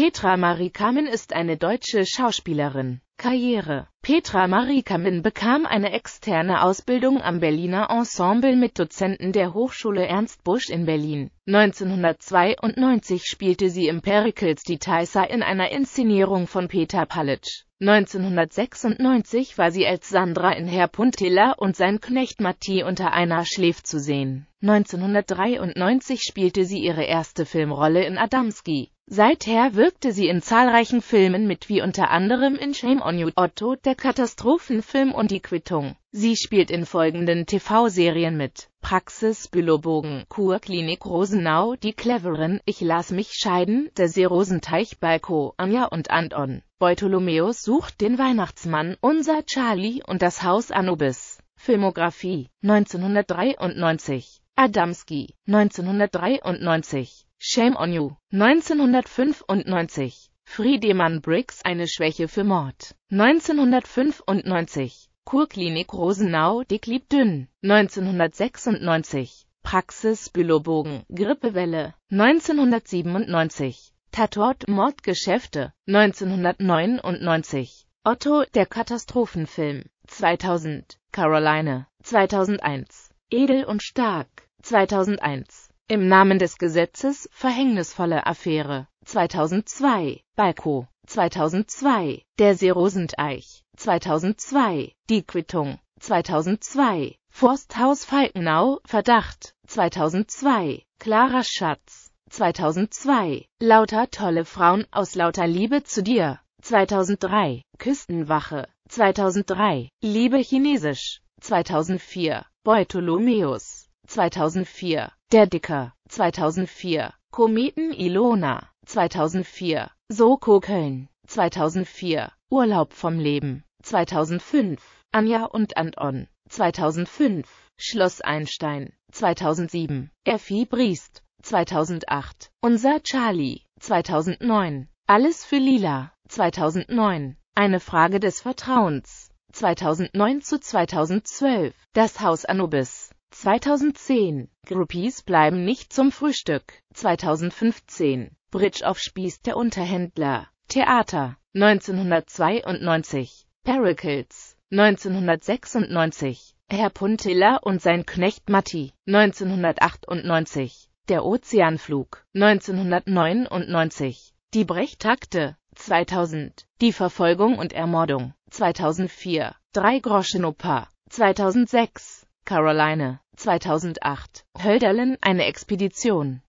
Petra Marie Kamen ist eine deutsche Schauspielerin. Karriere Petra Marie Kamen bekam eine externe Ausbildung am Berliner Ensemble mit Dozenten der Hochschule Ernst Busch in Berlin. 1992 spielte sie im Pericles die Thaisa in einer Inszenierung von Peter Palitsch. 1996 war sie als Sandra in Herr Puntilla und sein Knecht Matti unter einer Schläf zu sehen. 1993 spielte sie ihre erste Filmrolle in Adamski. Seither wirkte sie in zahlreichen Filmen mit wie unter anderem in Shame on You, Otto, der Katastrophenfilm und Die Quittung. Sie spielt in folgenden TV-Serien mit. Praxis, Bülowbogen, Kurklinik Rosenau, Die Cleveren, Ich las mich scheiden, Der Seerosenteich, Balko, Anja und Anton, Bartholomäus sucht den Weihnachtsmann, Unser Charlie und das Haus Anubis. Filmografie 1993 Adamski 1993 Shame on You. 1995. Friedemann Briggs eine Schwäche für Mord. 1995. Kurklinik Rosenau, dick lieb dünn. 1996. Praxis Bülowbogen, Grippewelle. 1997. Tatort Mordgeschäfte. 1999. Otto, der Katastrophenfilm. 2000. Caroline. 2001. Edel und stark. 2001. Im Namen des Gesetzes verhängnisvolle Affäre 2002, Balko 2002, der Seerosenteich 2002, die Quittung 2002, Forsthaus Falkenau, Verdacht 2002, Klarer Schatz 2002, lauter tolle Frauen aus lauter Liebe zu dir 2003, Küstenwache 2003, Liebe Chinesisch 2004, Bartholomäus 2004, der Dicker, 2004, Kometen Ilona, 2004, Soko Köln, 2004, Urlaub vom Leben, 2005, Anja und Anton, 2005, Schloss Einstein, 2007, Effi Briest, 2008, Unser Charlie, 2009, Alles für Lila, 2009, Eine Frage des Vertrauens, 2009 zu 2012, Das Haus Anubis, 2010. Groupies bleiben nicht zum Frühstück. 2015. Bridge auf Spieß der Unterhändler. Theater. 1992. Pericles. 1996. Herr Puntilla und sein Knecht Matti. 1998. Der Ozeanflug. 1999. Die Brechtakte. 2000. Die Verfolgung und Ermordung. 2004. Drei Groschen 2006. Carolina, 2008. Hölderlin, eine Expedition.